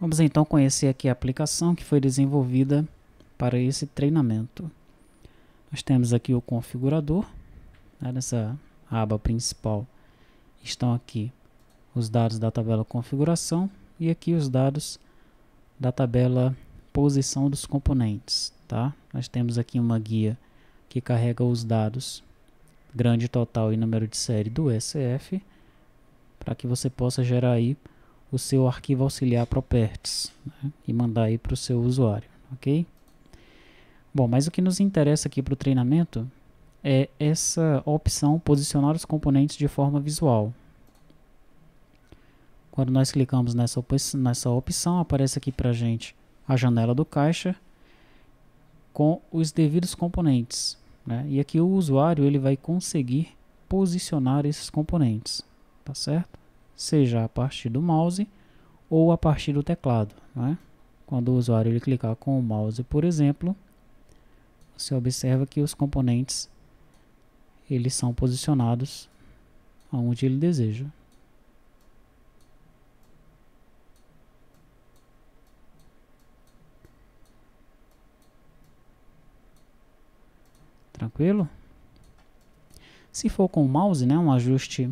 Vamos então conhecer aqui a aplicação que foi desenvolvida para esse treinamento. Nós temos aqui o configurador. Né? Nessa aba principal estão aqui os dados da tabela configuração e aqui os dados da tabela posição dos componentes. Tá? Nós temos aqui uma guia que carrega os dados grande total e número de série do SF para que você possa gerar aí o seu arquivo auxiliar properties né? e mandar aí para o seu usuário, ok? Bom, mas o que nos interessa aqui para o treinamento é essa opção posicionar os componentes de forma visual. Quando nós clicamos nessa, op nessa opção, aparece aqui para a gente a janela do caixa com os devidos componentes. Né? E aqui o usuário ele vai conseguir posicionar esses componentes, tá certo? seja a partir do mouse ou a partir do teclado. Né? Quando o usuário ele clicar com o mouse, por exemplo, você observa que os componentes eles são posicionados aonde ele deseja. Tranquilo? Se for com o mouse, né, um ajuste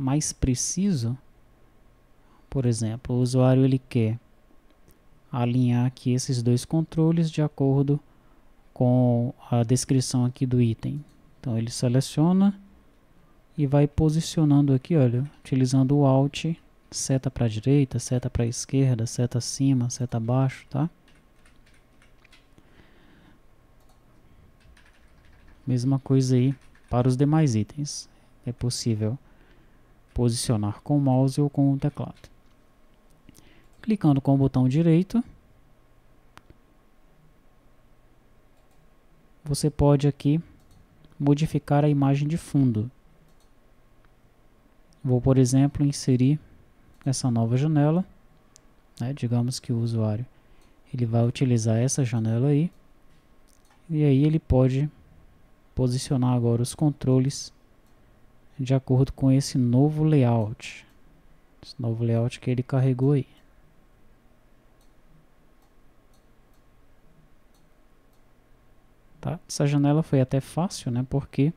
mais preciso, por exemplo, o usuário ele quer alinhar aqui esses dois controles de acordo com a descrição aqui do item. Então ele seleciona e vai posicionando aqui, olha, utilizando o Alt, seta para a direita, seta para a esquerda, seta acima, seta abaixo, tá? Mesma coisa aí para os demais itens. É possível posicionar com o mouse ou com o teclado. Clicando com o botão direito, você pode aqui modificar a imagem de fundo. Vou, por exemplo, inserir essa nova janela. Né? Digamos que o usuário ele vai utilizar essa janela aí. E aí ele pode posicionar agora os controles de acordo com esse novo layout. Esse novo layout que ele carregou aí. Tá? Essa janela foi até fácil, né? Porque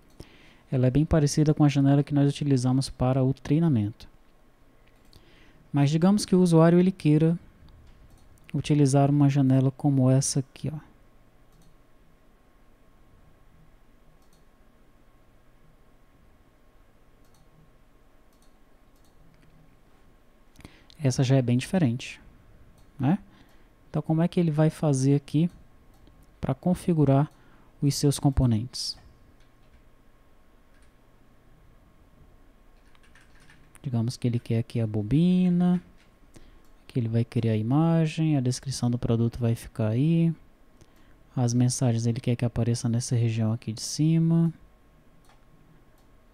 ela é bem parecida com a janela que nós utilizamos para o treinamento. Mas digamos que o usuário ele queira utilizar uma janela como essa aqui, ó. Essa já é bem diferente, né? Então como é que ele vai fazer aqui para configurar os seus componentes? Digamos que ele quer aqui a bobina, que ele vai criar a imagem, a descrição do produto vai ficar aí. As mensagens ele quer que apareça nessa região aqui de cima.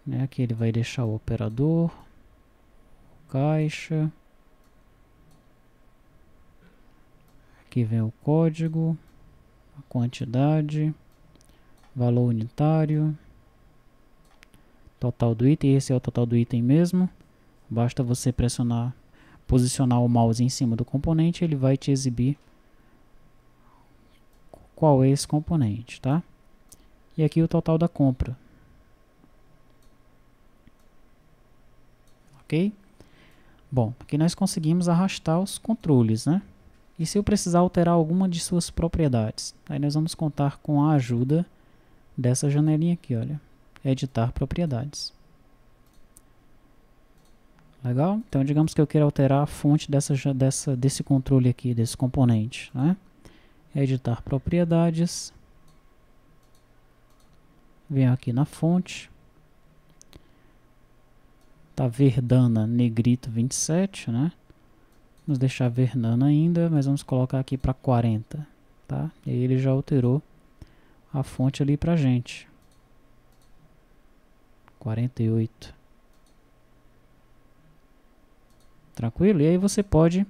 Né? Aqui ele vai deixar o operador, caixa, Aqui vem o código, a quantidade, valor unitário, total do item. Esse é o total do item mesmo. Basta você pressionar, posicionar o mouse em cima do componente, ele vai te exibir qual é esse componente, tá? E aqui o total da compra. Ok? Bom, aqui nós conseguimos arrastar os controles, né? E se eu precisar alterar alguma de suas propriedades, aí nós vamos contar com a ajuda dessa janelinha aqui, olha. Editar propriedades. Legal? Então, digamos que eu queira alterar a fonte dessa, dessa, desse controle aqui, desse componente. Né? Editar propriedades. Venho aqui na fonte. Tá verdana negrito 27, né? Vamos deixar Vernano ainda, mas vamos colocar aqui para 40, tá? E aí ele já alterou a fonte ali pra gente. 48. Tranquilo? E aí você pode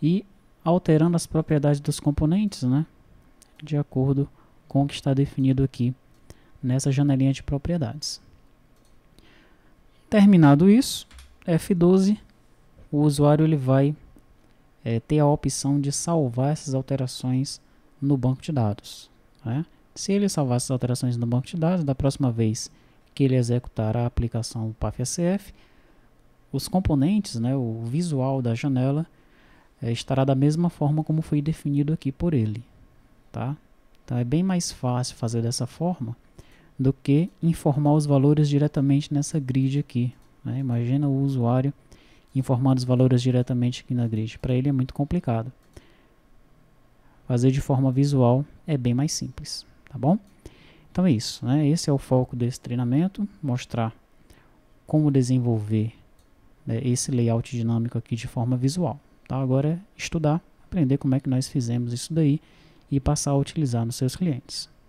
ir alterando as propriedades dos componentes, né? De acordo com o que está definido aqui nessa janelinha de propriedades. Terminado isso, F12, o usuário ele vai é, ter a opção de salvar essas alterações no banco de dados. Né? Se ele salvar essas alterações no banco de dados, da próxima vez que ele executar a aplicação PAF PAF-SF, os componentes, né, o visual da janela, é, estará da mesma forma como foi definido aqui por ele. Tá? Então é bem mais fácil fazer dessa forma do que informar os valores diretamente nessa grid aqui. Né? Imagina o usuário informar os valores diretamente aqui na grid. Para ele é muito complicado. Fazer de forma visual é bem mais simples, tá bom? Então é isso, né? Esse é o foco desse treinamento, mostrar como desenvolver né, esse layout dinâmico aqui de forma visual. Tá? Agora é estudar, aprender como é que nós fizemos isso daí e passar a utilizar nos seus clientes.